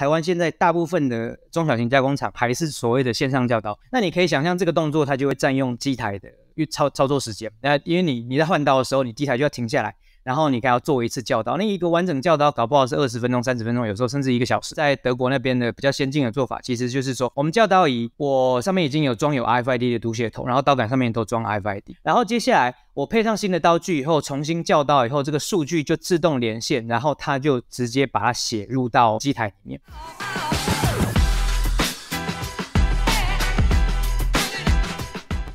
台湾现在大部分的中小型加工厂还是所谓的线上教导，那你可以想象这个动作它就会占用机台的操操作时间，那因为你你在换刀的时候，你机台就要停下来。然后你还要做一次教导，那一个完整教导搞不好是二十分钟、三十分钟，有时候甚至一个小时。在德国那边的比较先进的做法，其实就是说，我们教导仪我上面已经有装有 RFID 的读写头，然后刀杆上面都装 RFID，然后接下来我配上新的刀具以后，重新教导以后，这个数据就自动连线，然后它就直接把它写入到机台里面。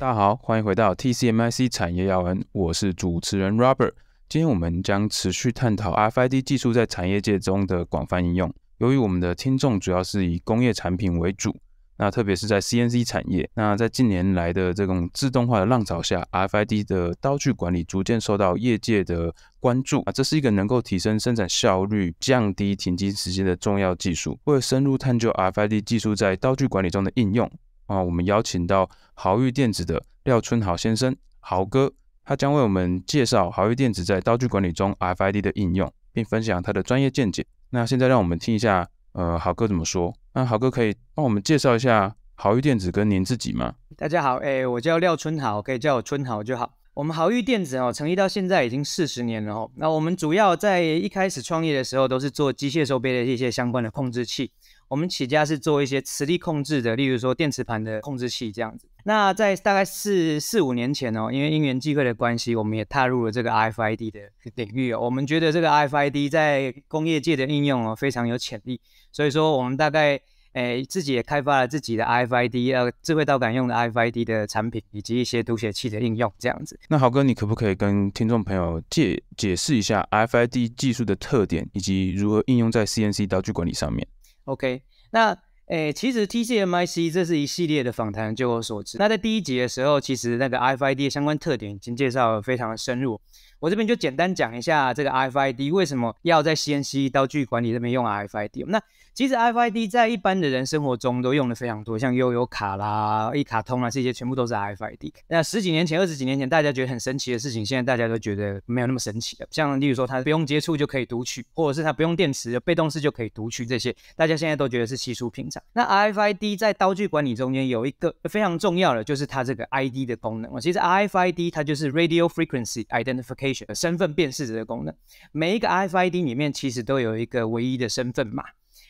大家好，欢迎回到 TCMIC 产业要闻，我是主持人 Robert。今天我们将持续探讨 RFID 技术在产业界中的广泛应用。由于我们的听众主要是以工业产品为主，那特别是在 CNC 产业，那在近年来的这种自动化的浪潮下，RFID 的刀具管理逐渐受到业界的关注。啊，这是一个能够提升生产效率、降低停机时间的重要技术。为了深入探究 RFID 技术在刀具管理中的应用，啊，我们邀请到豪玉电子的廖春豪先生，豪哥。他将为我们介绍豪玉电子在刀具管理中 RFID 的应用，并分享他的专业见解。那现在让我们听一下，呃，豪哥怎么说？那豪哥可以帮我们介绍一下豪玉电子跟您自己吗？大家好，哎，我叫廖春豪，可以叫我春豪就好。我们豪玉电子哦，成立到现在已经四十年了哦。那我们主要在一开始创业的时候，都是做机械设备的一些相关的控制器。我们起家是做一些磁力控制的，例如说电磁盘的控制器这样子。那在大概四四五年前哦，因为因缘际会的关系，我们也踏入了这个 FID 的领域哦。我们觉得这个 FID 在工业界的应用哦非常有潜力，所以说我们大概诶自己也开发了自己的 FID，呃，智慧道感用的 FID 的产品，以及一些读写器的应用这样子。那豪哥，你可不可以跟听众朋友介解释一下 FID 技术的特点，以及如何应用在 CNC 刀具管理上面？OK，那诶，其实 TCMIC 这是一系列的访谈，就我所知，那在第一集的时候，其实那个 FID 的相关特点已经介绍的非常深入。我这边就简单讲一下这个 RFID 为什么要在 CNC 刀具管理这边用 RFID。那其实 RFID 在一般的人生活中都用的非常多，像悠游卡啦、一卡通啦，这些全部都是 RFID。那十几年前、二十几年前，大家觉得很神奇的事情，现在大家都觉得没有那么神奇了。像例如说，它不用接触就可以读取，或者是它不用电池的被动式就可以读取这些，大家现在都觉得是稀疏平常。那 RFID 在刀具管理中间有一个非常重要的，就是它这个 ID 的功能。其实 RFID 它就是 Radio Frequency Identification。身份辨识者的功能，每一个 F I D 里面其实都有一个唯一的身份码。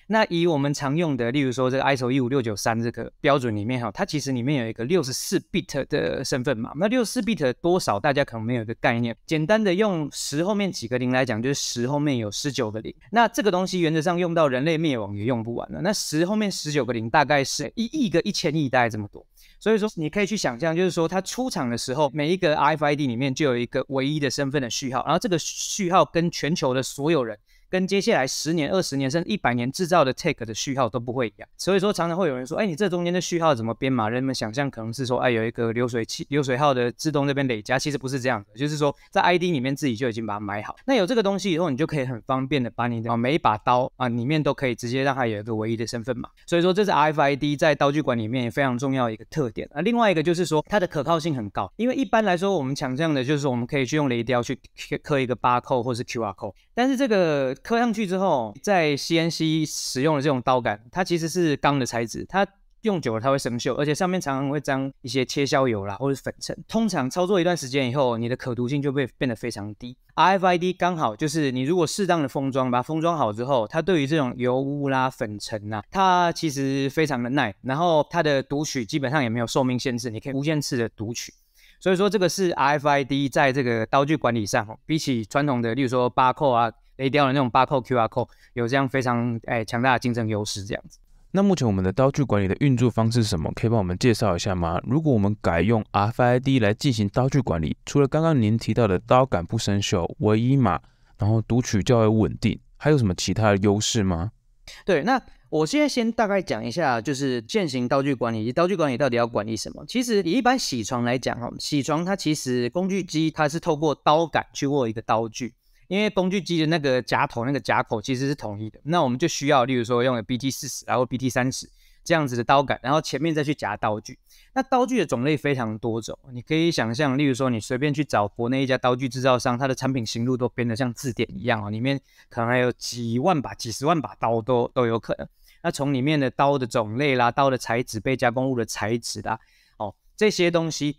那以我们常用的，例如说这个 ISO 一五六九三这个标准里面哈，它其实里面有一个六十四 bit 的身份码。那六十四 bit 多少，大家可能没有一个概念。简单的用十后面几个零来讲，就是十后面有十九个零。那这个东西原则上用到人类灭亡也用不完了。那十后面十九个零，大概是一亿个一千亿大概这么多。所以说，你可以去想象，就是说，它出厂的时候，每一个 RFID 里面就有一个唯一的身份的序号，然后这个序号跟全球的所有人。跟接下来十年、二十年甚至一百年制造的 Take 的序号都不会一样，所以说常常会有人说，哎，你这中间的序号怎么编码？人们想象可能是说，哎，有一个流水器、流水号的自动这边累加，其实不是这样子，就是说在 ID 里面自己就已经把它买好。那有这个东西以后，你就可以很方便的把你每一把刀啊里面都可以直接让它有一个唯一的身份码。所以说这是 FID 在刀具管里面也非常重要的一个特点。那另外一个就是说它的可靠性很高，因为一般来说我们强项的就是我们可以去用雷雕去刻一个 barcode 或是 QR code，但是这个。刻上去之后，在 CNC 使用的这种刀杆，它其实是钢的材质，它用久了它会生锈，而且上面常常会沾一些切削油啦或者粉尘。通常操作一段时间以后，你的可读性就会变得非常低。RFID 刚好就是你如果适当的封装，把它封装好之后，它对于这种油污啦、粉尘啊，它其实非常的耐。然后它的读取基本上也没有寿命限制，你可以无限次的读取。所以说这个是 RFID 在这个刀具管理上，比起传统的，例如说八扣啊。雷掉的那种八扣、QR 扣，有这样非常哎强大的竞争优势，这样子。那目前我们的刀具管理的运作方式是什么？可以帮我们介绍一下吗？如果我们改用 RFID 来进行刀具管理，除了刚刚您提到的刀杆不生锈、唯一码，然后读取较为稳定，还有什么其他的优势吗？对，那我现在先大概讲一下，就是现行刀具管理，刀具管理到底要管理什么？其实以一般铣床来讲哦，铣床它其实工具机，它是透过刀杆去握一个刀具。因为工具机的那个夹头、那个夹口其实是统一的，那我们就需要，例如说用 B T 四十，然后 B T 三十这样子的刀杆，然后前面再去夹刀具。那刀具的种类非常多种，你可以想象，例如说你随便去找国内一家刀具制造商，它的产品行路都编得像字典一样哦，里面可能还有几万把、几十万把刀都都有可能。那从里面的刀的种类啦、刀的材质、被加工物的材质啦，哦，这些东西。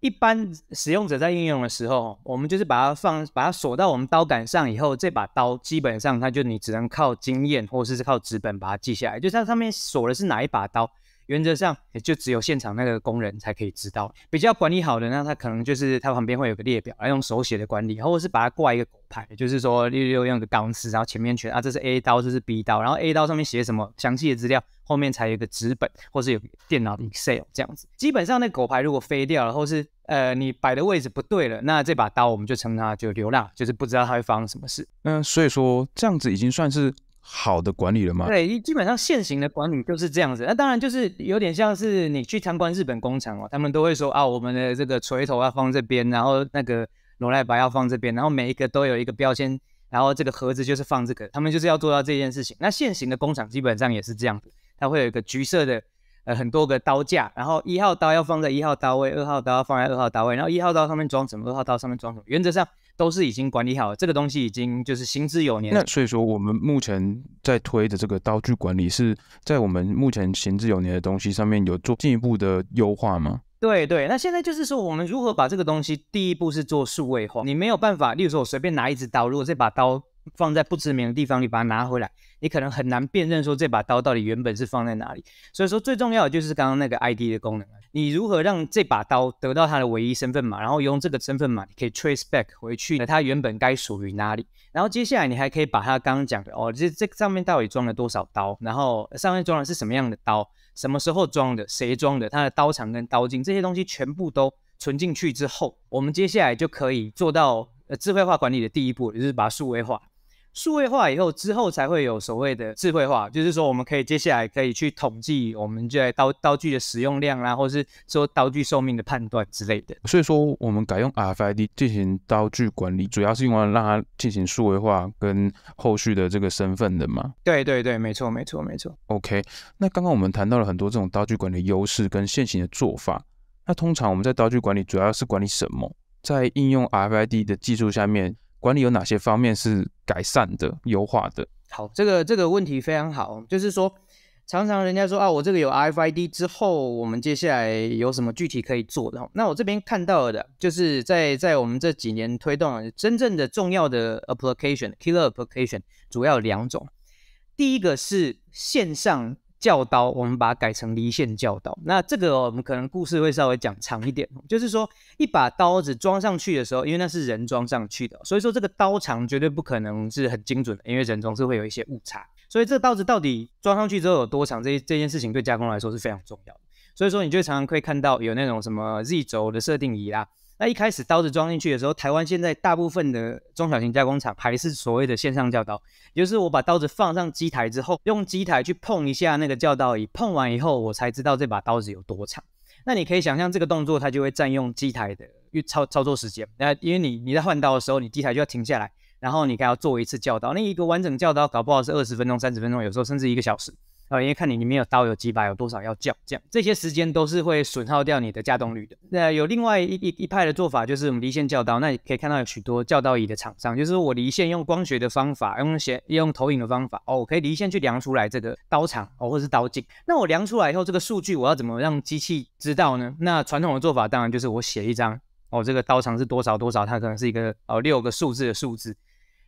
一般使用者在应用的时候，我们就是把它放、把它锁到我们刀杆上以后，这把刀基本上它就你只能靠经验或者是靠纸本把它记下来，就像上面锁的是哪一把刀。原则上，也就只有现场那个工人才可以知道。比较管理好的，那他可能就是他旁边会有个列表，来用手写的管理，或者是把它挂一个狗牌，就是说六六用个钢丝，然后前面全啊，这是 A 刀，这是 B 刀，然后 A 刀上面写什么详细的资料，后面才有个纸本，或是有电脑的 Excel 这样子。基本上那狗牌如果飞掉，了，或是呃你摆的位置不对了，那这把刀我们就称它就流浪，就是不知道它会发生什么事。嗯，所以说这样子已经算是。好的管理了吗？对，基本上现行的管理就是这样子。那当然就是有点像是你去参观日本工厂哦，他们都会说啊，我们的这个锤头要放这边，然后那个罗赖白要放这边，然后每一个都有一个标签，然后这个盒子就是放这个，他们就是要做到这件事情。那现行的工厂基本上也是这样子，它会有一个橘色的呃很多个刀架，然后一号刀要放在一号刀位，二号刀要放在二号刀位，然后一号刀上面装什么，二号刀上面装什么，原则上。都是已经管理好，这个东西已经就是行之有年。那所以说，我们目前在推的这个刀具管理，是在我们目前行之有年的东西上面有做进一步的优化吗？对对，那现在就是说，我们如何把这个东西？第一步是做数位化。你没有办法，例如说我随便拿一支刀，如果这把刀放在不知名的地方，你把它拿回来，你可能很难辨认说这把刀到底原本是放在哪里。所以说，最重要的就是刚刚那个 ID 的功能。你如何让这把刀得到它的唯一身份码，然后用这个身份码，你可以 trace back 回去它原本该属于哪里。然后接下来你还可以把它刚刚讲的哦，这这上面到底装了多少刀？然后上面装的是什么样的刀？什么时候装的？谁装的？它的刀长跟刀径这些东西全部都存进去之后，我们接下来就可以做到呃智慧化管理的第一步，就是把它数位化。数位化以后，之后才会有所谓的智慧化，就是说我们可以接下来可以去统计我们在刀刀具的使用量啦，或是说刀具寿命的判断之类的。所以说我们改用 RFID 进行刀具管理，主要是用来让它进行数位化跟后续的这个身份的嘛？对对对，没错没错没错。OK，那刚刚我们谈到了很多这种刀具管理优势跟现行的做法，那通常我们在刀具管理主要是管理什么？在应用 RFID 的技术下面？管理有哪些方面是改善的、优化的？好，这个这个问题非常好，就是说，常常人家说啊，我这个有 F I D 之后，我们接下来有什么具体可以做的？那我这边看到的就是在在我们这几年推动真正的重要的 application killer application 主要两种，第一个是线上。教刀，我们把它改成离线教刀。那这个我们可能故事会稍微讲长一点，就是说一把刀子装上去的时候，因为那是人装上去的，所以说这个刀长绝对不可能是很精准的，因为人总是会有一些误差。所以这刀子到底装上去之后有多长，这这件事情对加工来说是非常重要的。所以说，你就常常可以看到有那种什么 Z 轴的设定仪啦。那一开始刀子装进去的时候，台湾现在大部分的中小型加工厂还是所谓的线上教刀，也就是我把刀子放上机台之后，用机台去碰一下那个教刀仪，碰完以后我才知道这把刀子有多长。那你可以想象这个动作它就会占用机台的操操作时间，那因为你你在换刀的时候，你机台就要停下来，然后你还要做一次教刀，那一个完整教刀搞不好是二十分钟、三十分钟，有时候甚至一个小时。哦，因为看你里面有刀有几把，有多少要叫，这样，这些时间都是会损耗掉你的加动率的。那有另外一一一派的做法，就是我们离线叫刀。那你可以看到有许多叫刀仪的厂商，就是我离线用光学的方法，用写用投影的方法哦，可以离线去量出来这个刀长哦，或者是刀径。那我量出来以后，这个数据我要怎么让机器知道呢？那传统的做法当然就是我写一张哦，这个刀长是多少多少，它可能是一个哦六个数字的数字。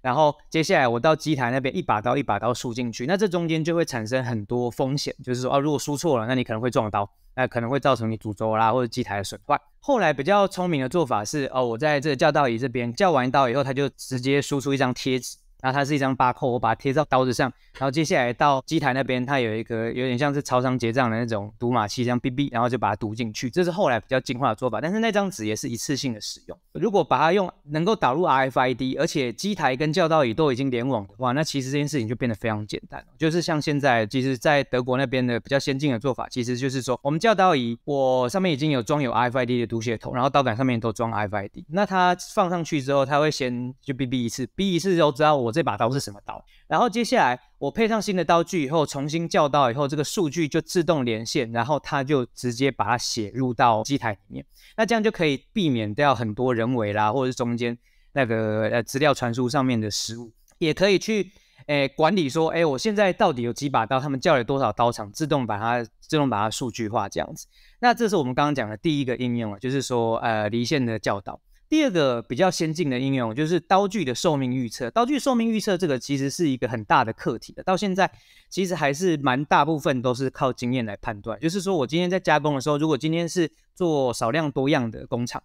然后接下来我到机台那边一把刀一把刀输进去，那这中间就会产生很多风险，就是说啊如果输错了，那你可能会撞刀，那可能会造成你主轴啦或者机台的损坏。后来比较聪明的做法是哦，我在这个教导仪这边教完道以后，他就直接输出一张贴纸。然后它是一张八扣，我把它贴到刀子上，然后接下来到机台那边，它有一个有点像是超商结账的那种读码器，这样哔哔，然后就把它读进去。这是后来比较进化的做法，但是那张纸也是一次性的使用。如果把它用能够导入 RFID，而且机台跟教导椅都已经联网的话，那其实这件事情就变得非常简单，就是像现在，其实，在德国那边的比较先进的做法，其实就是说，我们教导椅我上面已经有装有 RFID 的读写头，然后刀杆上面都装 RFID，那它放上去之后，它会先就哔哔一次，哔一次之后知道我。这把刀是什么刀？然后接下来我配上新的刀具以后，重新叫刀以后，这个数据就自动连线，然后它就直接把它写入到机台里面。那这样就可以避免掉很多人为啦，或者是中间那个呃资料传输上面的失误，也可以去诶管理说，诶，我现在到底有几把刀，他们叫了多少刀场？自动把它自动把它数据化这样子。那这是我们刚刚讲的第一个应用，就是说呃离线的教导。第二个比较先进的应用就是刀具的寿命预测。刀具寿命预测这个其实是一个很大的课题的，到现在其实还是蛮大部分都是靠经验来判断。就是说我今天在加工的时候，如果今天是做少量多样的工厂，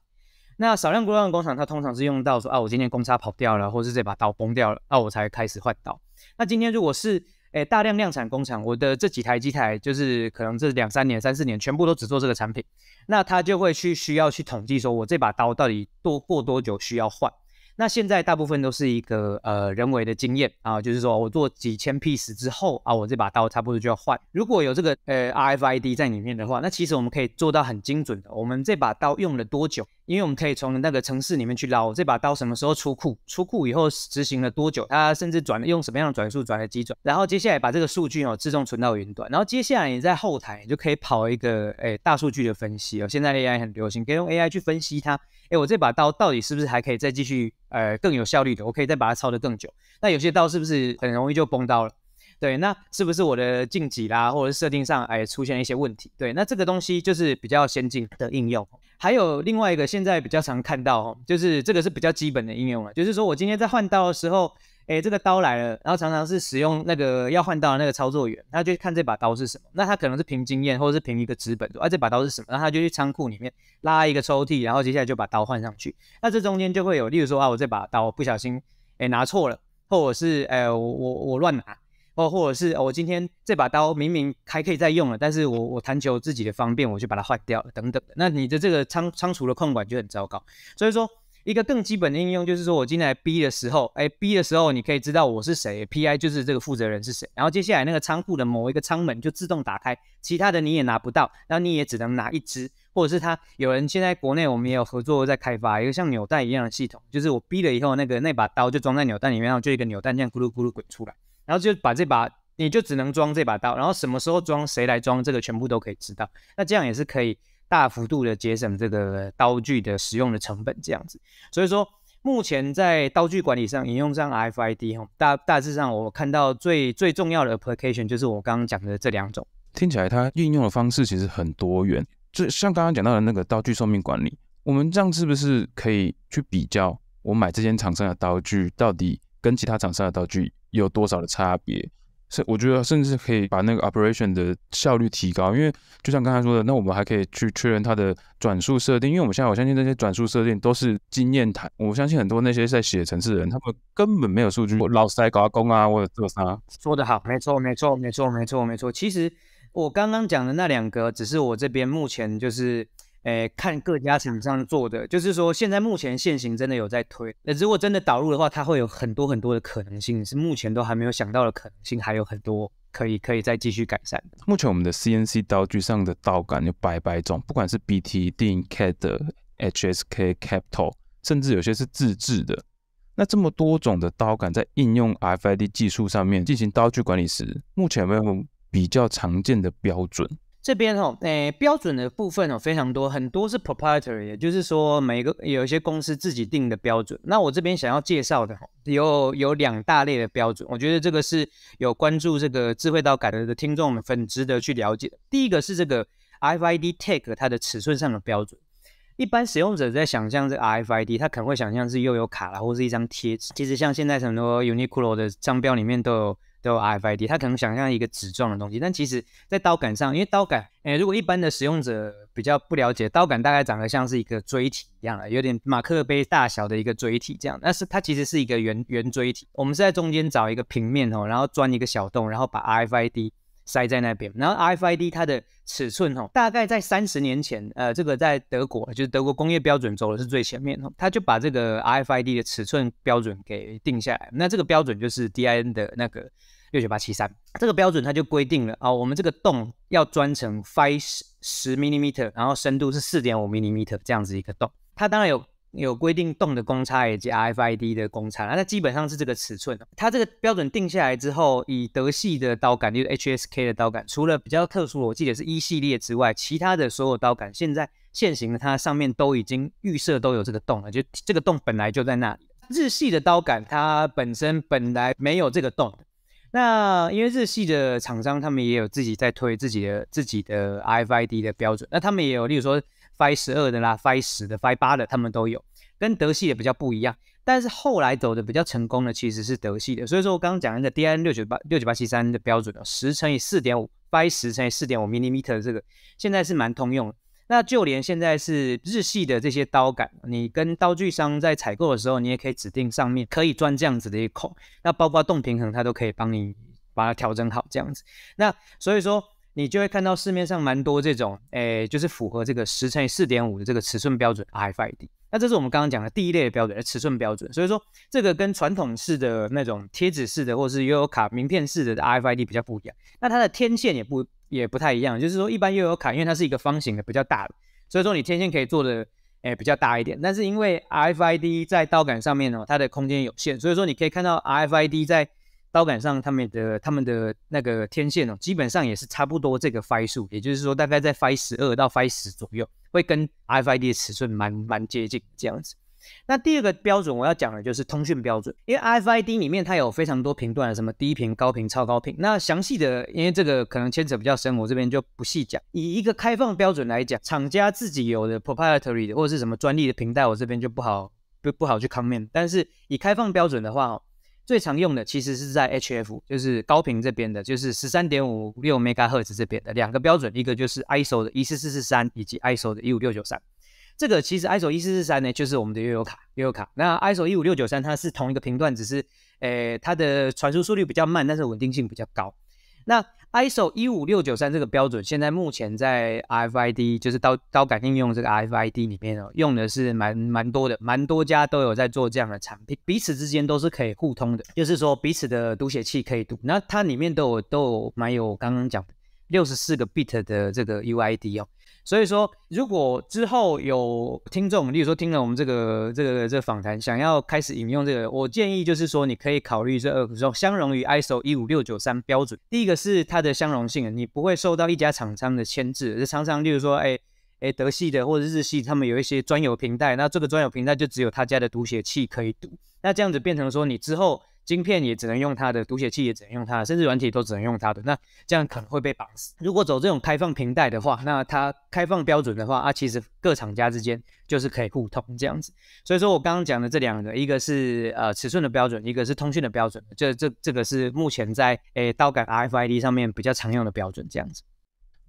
那少量多样的工厂它通常是用到说啊，我今天公差跑掉了，或是这把刀崩掉了，那我才开始换刀。那今天如果是哎，大量量产工厂，我的这几台机台就是可能这两三年、三四年，全部都只做这个产品，那他就会去需要去统计，说我这把刀到底多过多久需要换？那现在大部分都是一个呃人为的经验啊，就是说我做几千 piece 之后啊，我这把刀差不多就要换。如果有这个呃 RFID 在里面的话，那其实我们可以做到很精准的，我们这把刀用了多久？因为我们可以从那个城市里面去捞这把刀，什么时候出库？出库以后执行了多久？它甚至转了用什么样的转速转了几转？然后接下来把这个数据哦自动存到云端，然后接下来你在后台你就可以跑一个诶大数据的分析哦。现在 AI 很流行，可以用 AI 去分析它。哎，我这把刀到底是不是还可以再继续？呃，更有效率的，我可以再把它操得更久。那有些刀是不是很容易就崩刀了？对，那是不是我的晋级啦，或者是设定上哎出现一些问题？对，那这个东西就是比较先进的应用。还有另外一个现在比较常看到哦，就是这个是比较基本的应用了，就是说我今天在换刀的时候，哎这个刀来了，然后常常是使用那个要换刀的那个操作员，他就看这把刀是什么，那他可能是凭经验，或者是凭一个资本，说啊、这把刀是什么，然后他就去仓库里面拉一个抽屉，然后接下来就把刀换上去。那这中间就会有，例如说啊我这把刀不小心哎拿错了，或者是哎我我乱拿。哦，或者是哦，我今天这把刀明明还可以再用了，但是我我弹球自己的方便，我就把它换掉了，等等。那你的这个仓仓储的控管就很糟糕。所以说，一个更基本的应用就是说，我进来 B 的时候，哎，B 的时候你可以知道我是谁，PI 就是这个负责人是谁。然后接下来那个仓库的某一个仓门就自动打开，其他的你也拿不到，那你也只能拿一只。或者是他有人现在国内我们也有合作在开发一个像纽蛋一样的系统，就是我 B 了以后，那个那把刀就装在纽蛋里面，然后就一个纽蛋这样咕噜咕噜滚出来。然后就把这把，你就只能装这把刀。然后什么时候装，谁来装，这个全部都可以知道。那这样也是可以大幅度的节省这个刀具的使用的成本。这样子，所以说目前在刀具管理上引用上 FID，大大致上我看到最最重要的 application 就是我刚刚讲的这两种。听起来它应用的方式其实很多元，就像刚刚讲到的那个刀具寿命管理，我们这样是不是可以去比较我买这间厂商的刀具到底跟其他厂商的刀具？有多少的差别？是我觉得甚至可以把那个 operation 的效率提高，因为就像刚才说的，那我们还可以去确认它的转速设定，因为我们现在我相信那些转速设定都是经验谈，我相信很多那些在写程式人，他们根本没有数据，我老是在搞阿公啊，我做啥？说的好，没错，没错，没错，没错，没错。其实我刚刚讲的那两个，只是我这边目前就是。诶，看各家厂商做的，就是说现在目前现行真的有在推。那如果真的导入的话，它会有很多很多的可能性，是目前都还没有想到的可能性，还有很多可以可以再继续改善。目前我们的 CNC 刀具上的刀杆有百百种，不管是 BT、定 CAD、HSK、Capital，甚至有些是自制的。那这么多种的刀杆，在应用 FID 技术上面进行刀具管理时，目前有没有比较常见的标准？这边哦，诶，标准的部分哦非常多，很多是 proprietary，也就是说每个有一些公司自己定的标准。那我这边想要介绍的有有两大类的标准，我觉得这个是有关注这个智慧到改的听众们很值得去了解。第一个是这个 RFID tag 它的尺寸上的标准。一般使用者在想象这 RFID，他可能会想象是又有卡啦或是一张贴纸。其实像现在很多 u n i q l o 的商标里面都有。都有 RFID，它可能想象一个纸状的东西，但其实，在刀杆上，因为刀杆，哎，如果一般的使用者比较不了解，刀杆大概长得像是一个锥体一样的，有点马克杯大小的一个锥体这样，但是它其实是一个圆圆锥体，我们是在中间找一个平面哦，然后钻一个小洞，然后把 RFID。塞在那边，然后 RFID 它的尺寸哦，大概在三十年前，呃，这个在德国，就是德国工业标准走的是最前面，哦，他就把这个 RFID 的尺寸标准给定下来。那这个标准就是 DIN 的那个六九八七三，这个标准它就规定了啊，我们这个洞要钻成 f i 十十 millimeter，然后深度是四点五 millimeter 这样子一个洞，它当然有。有规定洞的公差以及 RFID 的公差，那基本上是这个尺寸。它这个标准定下来之后，以德系的刀杆，就是 HSK 的刀杆，除了比较特殊，我记得是一系列之外，其他的所有刀杆现在现行的，它上面都已经预设都有这个洞了，就这个洞本来就在那里。日系的刀杆它本身本来没有这个洞那因为日系的厂商他们也有自己在推自己的自己的 RFID 的标准，那他们也有，例如说。i 十二的啦 f i 十的 i 八的，他们都有，跟德系的比较不一样。但是后来走的比较成功的其实是德系的，所以说我刚刚讲那个 DN 六九八六九八七三的标准的十乘以四点五 i 十乘以四点五 m i l i m e t e r 这个现在是蛮通用的。那就连现在是日系的这些刀杆，你跟刀具商在采购的时候，你也可以指定上面可以钻这样子的一个孔，那包括动平衡，它都可以帮你把它调整好这样子。那所以说。你就会看到市面上蛮多这种，诶，就是符合这个十乘以四点五的这个尺寸标准 RFID。那这是我们刚刚讲的第一类的标准，尺寸标准。所以说这个跟传统式的那种贴纸式的，或是 U 友卡、名片式的 RFID 比较不一样。那它的天线也不也不太一样，就是说一般 U 友卡因为它是一个方形的，比较大的，所以说你天线可以做的诶比较大一点。但是因为 RFID 在刀杆上面呢，它的空间有限，所以说你可以看到 RFID 在。刀杆上他们的他们的那个天线哦，基本上也是差不多这个 phi 数，也就是说大概在 phi 十二到 phi 十左右，会跟 RFID 的尺寸蛮蛮接近这样子。那第二个标准我要讲的就是通讯标准，因为 RFID 里面它有非常多频段，什么低频、高频、超高频。那详细的，因为这个可能牵扯比较深，我这边就不细讲。以一个开放标准来讲，厂家自己有的 proprietary 的或者是什么专利的频带，我这边就不好不不好去 comment。但是以开放标准的话。最常用的其实是在 HF，就是高频这边的，就是十三点五六兆 h z 这边的两个标准，一个就是 ISO 的一四四四三，以及 ISO 的一五六九三。这个其实 ISO 一四四三呢，就是我们的悠悠卡，悠悠卡。那 ISO 一五六九三，它是同一个频段，只是诶它的传输速率比较慢，但是稳定性比较高。那 ISO 一五六九三这个标准，现在目前在 RFID 就是刀刀感应用这个 RFID 里面哦，用的是蛮蛮多的，蛮多家都有在做这样的产品，彼此之间都是可以互通的，就是说彼此的读写器可以读，那它里面都有都有蛮有刚刚讲的六十四个 bit 的这个 UID 哦。所以说，如果之后有听众，例如说听了我们这个这个这个访谈，想要开始引用这个，我建议就是说，你可以考虑这个，相容于 ISO 一五六九三标准。第一个是它的相容性，你不会受到一家厂商的牵制。这常常例如说，哎哎德系的或者日系，他们有一些专有平台，那这个专有平台就只有他家的读写器可以读。那这样子变成说，你之后晶片也只能用它的读写器也只能用它，的，甚至软体都只能用它的，那这样可能会被绑死。如果走这种开放平台的话，那它开放标准的话，啊，其实各厂家之间就是可以互通这样子。所以说我刚刚讲的这两个，一个是呃尺寸的标准，一个是通讯的标准，这这这个是目前在诶刀杆 RFID 上面比较常用的标准这样子。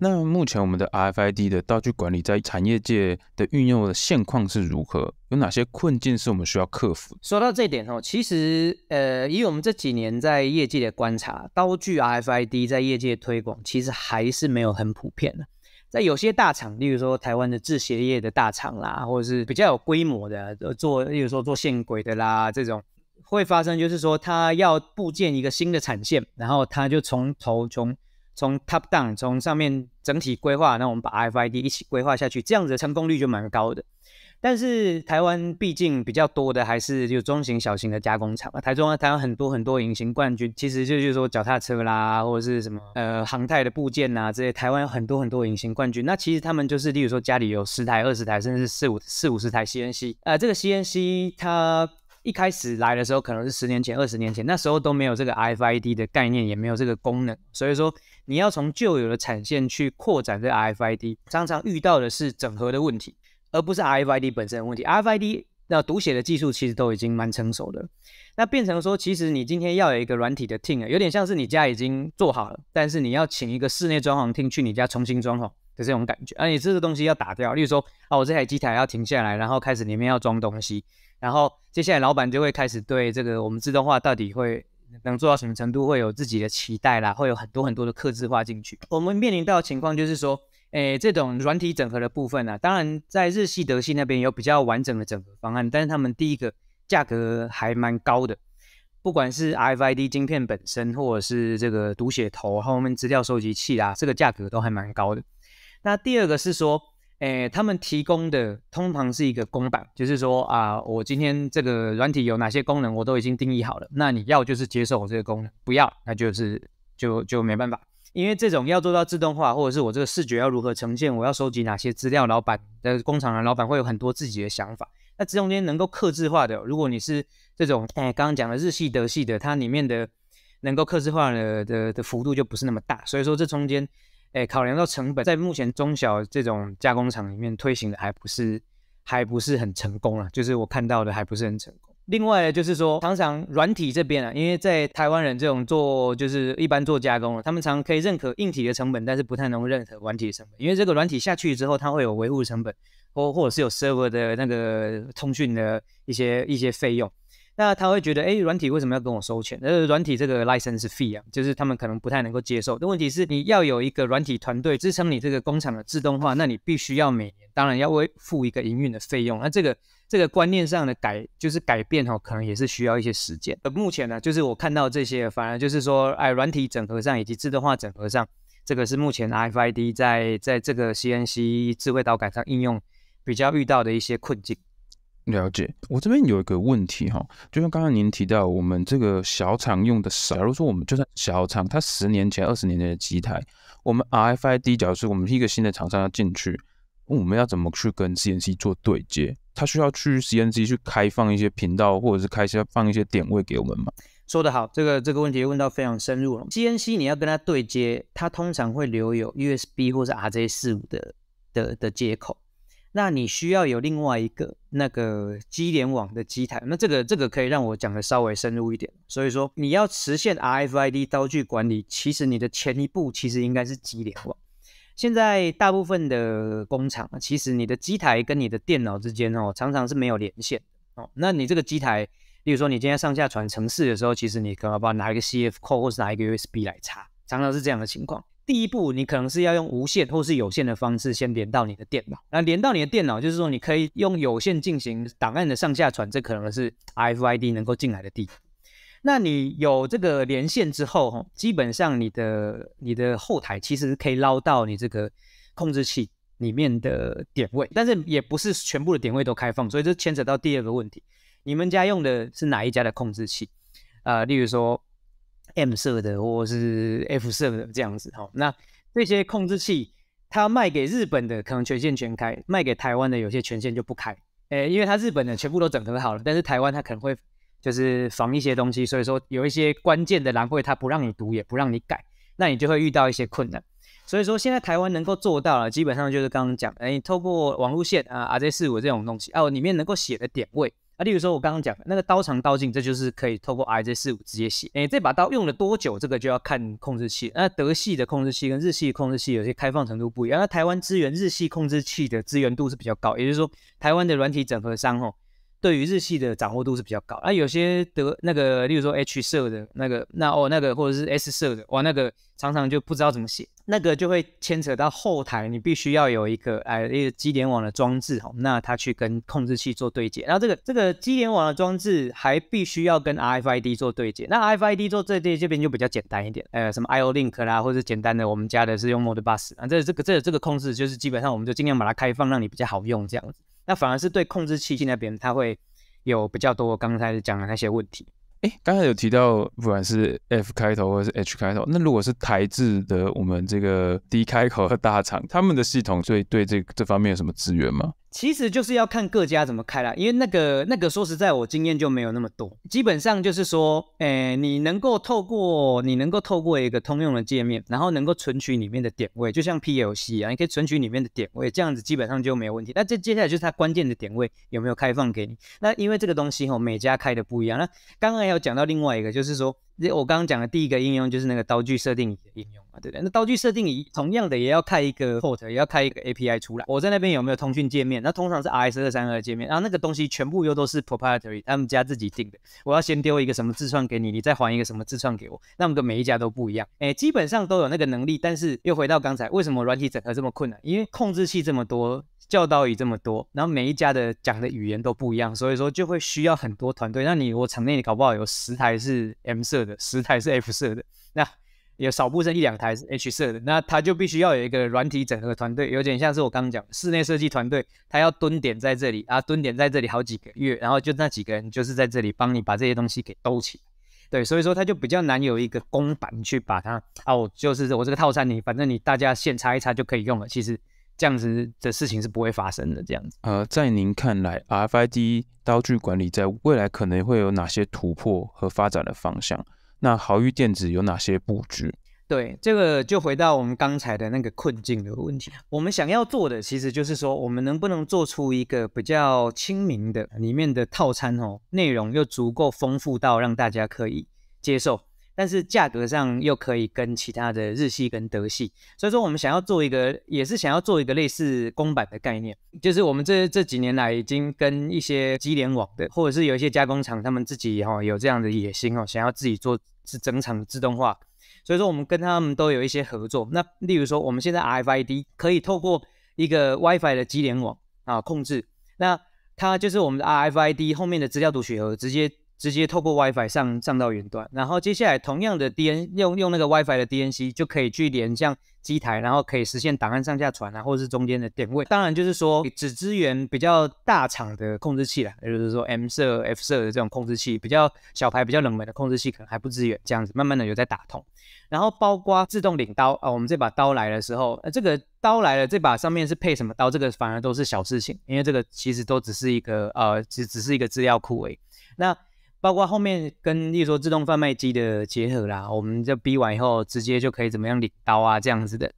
那目前我们的 RFID 的道具管理在产业界的运用的现况是如何？有哪些困境是我们需要克服？说到这点哦，其实呃，以我们这几年在业界的观察，刀具 RFID 在业界推广其实还是没有很普遍的。在有些大厂，例如说台湾的制鞋业的大厂啦，或者是比较有规模的，呃，做，例如说做线轨的啦，这种会发生，就是说他要部建一个新的产线，然后他就从头从。从 top down 从上面整体规划，那我们把 RFID 一起规划下去，这样子的成功率就蛮高的。但是台湾毕竟比较多的还是就中型、小型的加工厂啊，台中啊，台湾很多很多隐形冠军，其实就是说脚踏车啦，或者是什么呃航太的部件呐这些，台湾有很多很多隐形冠军。那其实他们就是例如说家里有十台、二十台，甚至四五四五十台 CNC 呃，这个 CNC 它一开始来的时候，可能是十年前、二十年前，那时候都没有这个 RFID 的概念，也没有这个功能，所以说。你要从旧有的产线去扩展这 RFID，常常遇到的是整合的问题，而不是 RFID 本身的问题。RFID 那读写的技术其实都已经蛮成熟的，那变成说，其实你今天要有一个软体的 team，有点像是你家已经做好了，但是你要请一个室内装潢听去你家重新装潢的这种感觉。而你这个东西要打掉，例如说啊，我这台机台要停下来，然后开始里面要装东西，然后接下来老板就会开始对这个我们自动化到底会。能做到什么程度，会有自己的期待啦，会有很多很多的刻字化进去。我们面临到的情况就是说，诶，这种软体整合的部分呢，当然在日系、德系那边有比较完整的整合方案，但是他们第一个价格还蛮高的，不管是 RFID 晶片本身，或者是这个读写头后面资料收集器啦，这个价格都还蛮高的。那第二个是说。哎，他们提供的通常是一个公版，就是说啊，我今天这个软体有哪些功能，我都已经定义好了。那你要就是接受我这个功能，不要，那就是就就没办法。因为这种要做到自动化，或者是我这个视觉要如何呈现，我要收集哪些资料，老板的工厂的老板会有很多自己的想法。那这中间能够克制化的，如果你是这种哎刚刚讲的日系德系的，它里面的能够克制化的的的幅度就不是那么大。所以说这中间。哎，考量到成本，在目前中小这种加工厂里面推行的还不是还不是很成功啊，就是我看到的还不是很成功。另外就是说常常软体这边啊，因为在台湾人这种做就是一般做加工，他们常可以认可硬体的成本，但是不太能认可软体的成本，因为这个软体下去之后，它会有维护成本，或或者是有 server 的那个通讯的一些一些费用。那他会觉得，哎，软体为什么要跟我收钱？呃，软体这个 license fee 啊，就是他们可能不太能够接受。的问题是，你要有一个软体团队支撑你这个工厂的自动化，那你必须要每年，当然要为付一个营运的费用。那这个这个观念上的改，就是改变哈，可能也是需要一些时间。而目前呢，就是我看到这些，反而就是说，哎，软体整合上以及自动化整合上，这个是目前 FID 在在这个 CNC 智慧导轨上应用比较遇到的一些困境。了解，我这边有一个问题哈，就像刚才您提到，我们这个小厂用的少。假如说我们就算小厂，它十年前、二十年前的机台，我们 RFID，假是我们一个新的厂商要进去，我们要怎么去跟 CNC 做对接？它需要去 CNC 去开放一些频道，或者是开些放一些点位给我们吗？说的好，这个这个问题问到非常深入了。CNC 你要跟它对接，它通常会留有 USB 或者 RJ 四五的的的接口。那你需要有另外一个那个机联网的机台，那这个这个可以让我讲的稍微深入一点。所以说，你要实现 RFID 刀具管理，其实你的前一步其实应该是机联网。现在大部分的工厂，其实你的机台跟你的电脑之间哦，常常是没有连线的哦。那你这个机台，例如说你今天上下传程式的时候，其实你可能要拿一个 CF c call 或拿一个 USB 来插，常常是这样的情况。第一步，你可能是要用无线或是有线的方式先连到你的电脑，那连到你的电脑就是说你可以用有线进行档案的上下传，这可能是 I F I D 能够进来的地方。那你有这个连线之后，哈，基本上你的你的后台其实可以捞到你这个控制器里面的点位，但是也不是全部的点位都开放，所以这牵扯到第二个问题，你们家用的是哪一家的控制器？呃，例如说。M 色的或是 F 色的这样子哈，那这些控制器它卖给日本的可能权限全开，卖给台湾的有些权限就不开，诶，因为它日本的全部都整合好了，但是台湾它可能会就是防一些东西，所以说有一些关键的栏位它不让你读也不让你改，那你就会遇到一些困难。所以说现在台湾能够做到了，基本上就是刚刚讲，你透过网路线啊、r 这四五这种东西，哦，里面能够写的点位。那例如说，我刚刚讲那个刀长刀近，这就是可以透过 I J 四五直接写。哎，这把刀用了多久，这个就要看控制器。那德系的控制器跟日系的控制器有些开放程度不一样。那台湾支援日系控制器的资源度是比较高，也就是说，台湾的软体整合商吼。对于日系的掌握度是比较高，啊，有些德那个，例如说 H 色的那个，那哦那个或者是 S 色的，哇，那个常常就不知道怎么写，那个就会牵扯到后台，你必须要有一个哎一个机联网的装置哦，那它去跟控制器做对接，然后这个这个机联网的装置还必须要跟 RFID 做对接，那 RFID 做对接这边就比较简单一点，呃，什么 IO Link 啦，或者简单的我们家的是用 Modbus，啊，这这个这这个控制就是基本上我们就尽量把它开放，让你比较好用这样子。那反而是对控制器器那边，它会有比较多刚才讲的那些问题。哎，刚才有提到不管是 F 开头或是 H 开头，那如果是台制的我们这个 D 开口和大厂，他们的系统，所以对这这方面有什么资源吗？其实就是要看各家怎么开了，因为那个那个说实在，我经验就没有那么多。基本上就是说，诶，你能够透过你能够透过一个通用的界面，然后能够存取里面的点位，就像 PLC 一样，你可以存取里面的点位，这样子基本上就没有问题。那这接下来就是它关键的点位有没有开放给你？那因为这个东西吼，每家开的不一样。那刚刚也有讲到另外一个，就是说。我刚刚讲的第一个应用就是那个刀具设定仪的应用嘛，对不对？那刀具设定仪同样的也要开一个 port，也要开一个 API 出来。我在那边有没有通讯界面？那通常是 RS 二三二界面，然后那个东西全部又都是 proprietary，他们家自己定的。我要先丢一个什么自创给你，你再还一个什么自创给我。那每个每一家都不一样，哎，基本上都有那个能力，但是又回到刚才，为什么软体整合这么困难？因为控制器这么多。教导语这么多，然后每一家的讲的语言都不一样，所以说就会需要很多团队。那你我场内你搞不好有十台是 M 色的，十台是 F 色的，那有少部分一两台是 H 色的，那他就必须要有一个软体整合团队，有点像是我刚讲室内设计团队，他要蹲点在这里啊，蹲点在这里好几个月，然后就那几个人就是在这里帮你把这些东西给兜起来。对，所以说他就比较难有一个公版去把它哦，就是我这个套餐你反正你大家现插一插就可以用了，其实。这样子的事情是不会发生的。这样子，呃，在您看来，FID r 刀具管理在未来可能会有哪些突破和发展的方向？那豪玉电子有哪些布局？对，这个就回到我们刚才的那个困境的问题。我们想要做的，其实就是说，我们能不能做出一个比较亲民的，里面的套餐哦，内容又足够丰富到让大家可以接受。但是价格上又可以跟其他的日系跟德系，所以说我们想要做一个，也是想要做一个类似公版的概念，就是我们这这几年来已经跟一些机联网的，或者是有一些加工厂，他们自己哦、有这样的野心哦，想要自己做是整的自动化，所以说我们跟他们都有一些合作。那例如说我们现在 RFID 可以透过一个 WiFi 的机联网啊控制，那它就是我们的 RFID 后面的资料读取和直接。直接透过 WiFi 上上到云端，然后接下来同样的 DN 用用那个 WiFi 的 DNC 就可以去连像机台，然后可以实现档案上下传，然者是中间的点位。当然就是说只支援比较大厂的控制器啦，就是说 M 设 F 设的这种控制器，比较小牌比较冷门的控制器可能还不支援，这样子慢慢的有在打通。然后包括自动领刀啊，我们这把刀来的时候，呃，这个刀来了，这把上面是配什么刀，这个反而都是小事情，因为这个其实都只是一个呃只只是一个资料库已。那。包括后面跟，例如说自动贩卖机的结合啦，我们这逼完以后，直接就可以怎么样领刀啊，这样子的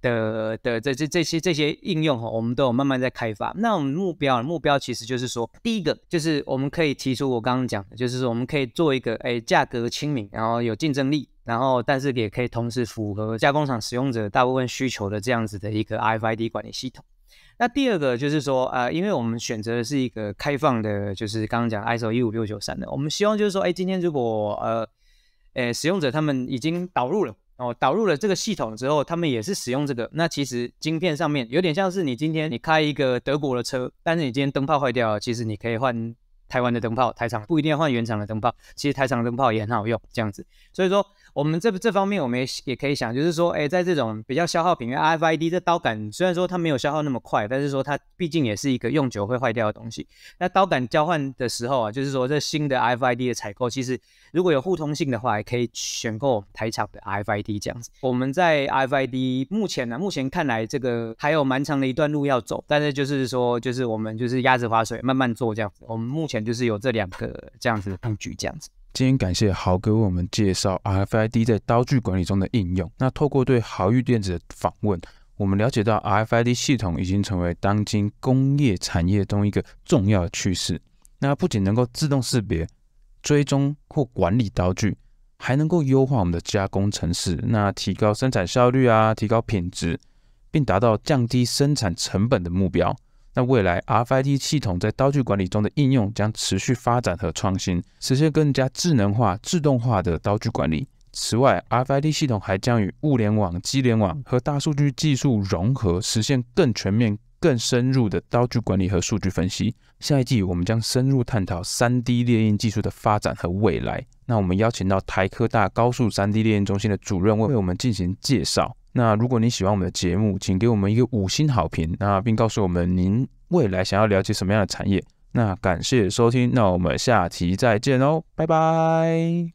的的这这这些这些应用哈，我们都有慢慢在开发。那我们目标，目标其实就是说，第一个就是我们可以提出我刚刚讲的，就是说我们可以做一个哎价格亲民，然后有竞争力，然后但是也可以同时符合加工厂使用者大部分需求的这样子的一个 I f I D 管理系统。那第二个就是说，呃，因为我们选择的是一个开放的，就是刚刚讲 ISO 一五六九三的，我们希望就是说，哎，今天如果呃，呃，使用者他们已经导入了，哦，导入了这个系统之后，他们也是使用这个，那其实晶片上面有点像是你今天你开一个德国的车，但是你今天灯泡坏掉了，其实你可以换。台湾的灯泡台厂不一定要换原厂的灯泡，其实台厂的灯泡也很好用，这样子。所以说我们这这方面，我们也也可以想，就是说，哎，在这种比较消耗品，R 因为 F I D 这刀杆，虽然说它没有消耗那么快，但是说它毕竟也是一个用久会坏掉的东西。那刀杆交换的时候啊，就是说这新的 R F I D 的采购，其实如果有互通性的话，也可以选购台厂的 R F I D 这样子。我们在 R F I D 目前呢，目前看来这个还有蛮长的一段路要走，但是就是说，就是我们就是鸭子划水，慢慢做这样子。我们目前。就是有这两个这样子的布局，这样子。今天感谢豪哥为我们介绍 RFID 在刀具管理中的应用。那透过对豪玉电子的访问，我们了解到 RFID 系统已经成为当今工业产业中一个重要的趋势。那不仅能够自动识别、追踪或管理刀具，还能够优化我们的加工程式，那提高生产效率啊，提高品质，并达到降低生产成本的目标。那未来 RFID 系统在刀具管理中的应用将持续发展和创新，实现更加智能化、自动化的刀具管理。此外，RFID 系统还将与物联网、机联网和大数据技术融合，实现更全面、更深入的刀具管理和数据分析。下一季我们将深入探讨 3D 刻印技术的发展和未来。那我们邀请到台科大高速 3D 刻印中心的主任为我们进行介绍。那如果你喜欢我们的节目，请给我们一个五星好评那并告诉我们您未来想要了解什么样的产业。那感谢收听，那我们下期再见哦，拜拜。